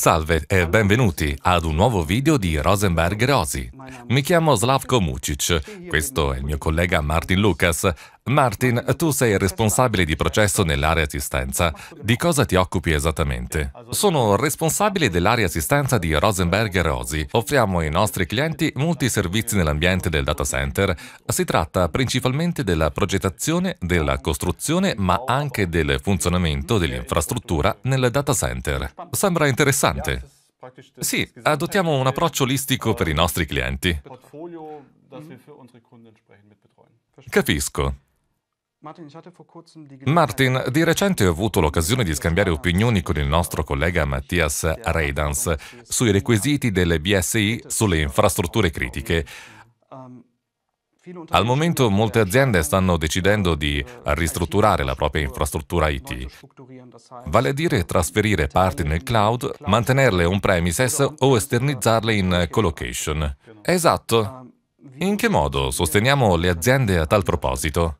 Salve e benvenuti ad un nuovo video di Rosenberg Rosi. Mi chiamo Slavko Mucic, questo è il mio collega Martin Lucas. Martin, tu sei responsabile di processo nell'area assistenza. Di cosa ti occupi esattamente? Sono responsabile dell'area assistenza di Rosenberg e Rosi. Offriamo ai nostri clienti molti servizi nell'ambiente del data center. Si tratta principalmente della progettazione, della costruzione, ma anche del funzionamento dell'infrastruttura nel data center. Sembra interessante. Sì, adottiamo un approccio olistico per i nostri clienti. Capisco. Martin, di recente ho avuto l'occasione di scambiare opinioni con il nostro collega Mattias Reidans sui requisiti delle BSI sulle infrastrutture critiche. Ähm, al momento molte aziende stanno decidendo di ristrutturare la propria infrastruttura IT, vale a dire trasferire parti nel cloud, mantenerle on-premises o esternizzarle in colocation. Esatto. In che modo sosteniamo le aziende a tal proposito?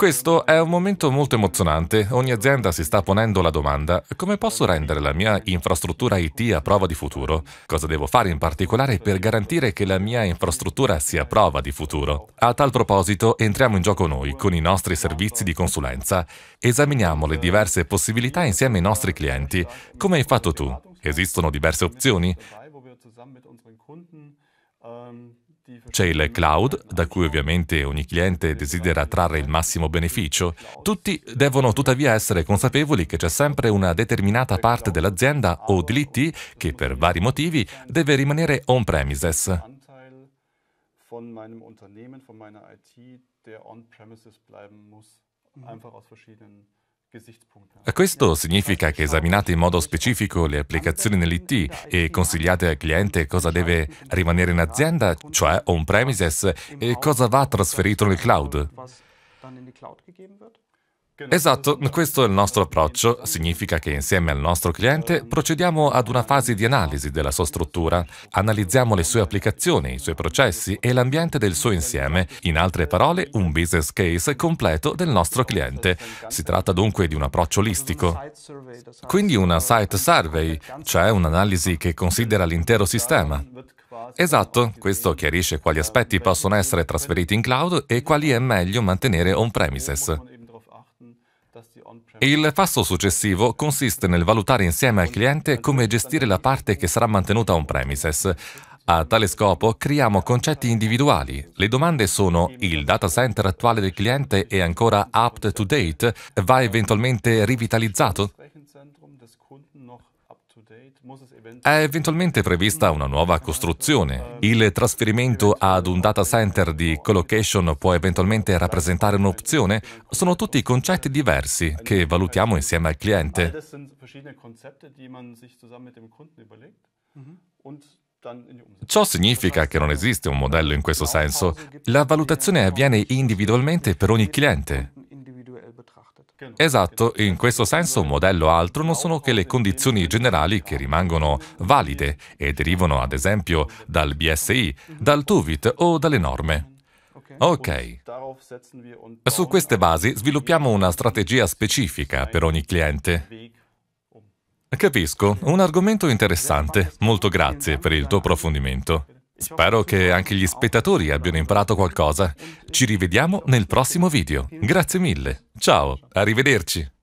Questo è un momento molto emozionante. Ogni azienda si sta ponendo la domanda come posso rendere la mia infrastruttura IT a prova di futuro? Cosa devo fare in particolare per garantire che la mia infrastruttura sia a prova di futuro? A tal proposito entriamo in gioco noi con i nostri servizi di consulenza. Esaminiamo le diverse possibilità insieme ai nostri clienti. Come hai fatto tu? Esistono diverse opzioni? C'è il cloud, da cui ovviamente ogni cliente desidera trarre il massimo beneficio. Tutti devono tuttavia essere consapevoli che c'è sempre una determinata parte dell'azienda o dell'IT che per vari motivi deve rimanere on-premises. Mm. Questo significa che esaminate in modo specifico le applicazioni nell'IT e consigliate al cliente cosa deve rimanere in azienda, cioè on-premises, e cosa va trasferito nel cloud. Esatto, questo è il nostro approccio. Significa che insieme al nostro cliente procediamo ad una fase di analisi della sua struttura, analizziamo le sue applicazioni, i suoi processi e l'ambiente del suo insieme, in altre parole un business case completo del nostro cliente. Si tratta dunque di un approccio olistico. Quindi una site survey, cioè un'analisi che considera l'intero sistema. Esatto, questo chiarisce quali aspetti possono essere trasferiti in cloud e quali è meglio mantenere on-premises. Il passo successivo consiste nel valutare insieme al cliente come gestire la parte che sarà mantenuta on-premises. A tale scopo creiamo concetti individuali. Le domande sono il data center attuale del cliente è ancora up to date? Va eventualmente rivitalizzato? È eventualmente prevista una nuova costruzione. Il trasferimento ad un data center di collocation può eventualmente rappresentare un'opzione? Sono tutti concetti diversi che valutiamo insieme al cliente. Mhm. Ciò significa che non esiste un modello in questo senso. La valutazione avviene individualmente per ogni cliente. Esatto, in questo senso un modello altro non sono che le condizioni generali che rimangono valide e derivano ad esempio dal BSI, dal TUVIT o dalle norme. Ok. Su queste basi sviluppiamo una strategia specifica per ogni cliente. Capisco, un argomento interessante. Molto grazie per il tuo approfondimento. Spero che anche gli spettatori abbiano imparato qualcosa. Ci rivediamo nel prossimo video. Grazie mille. Ciao, arrivederci.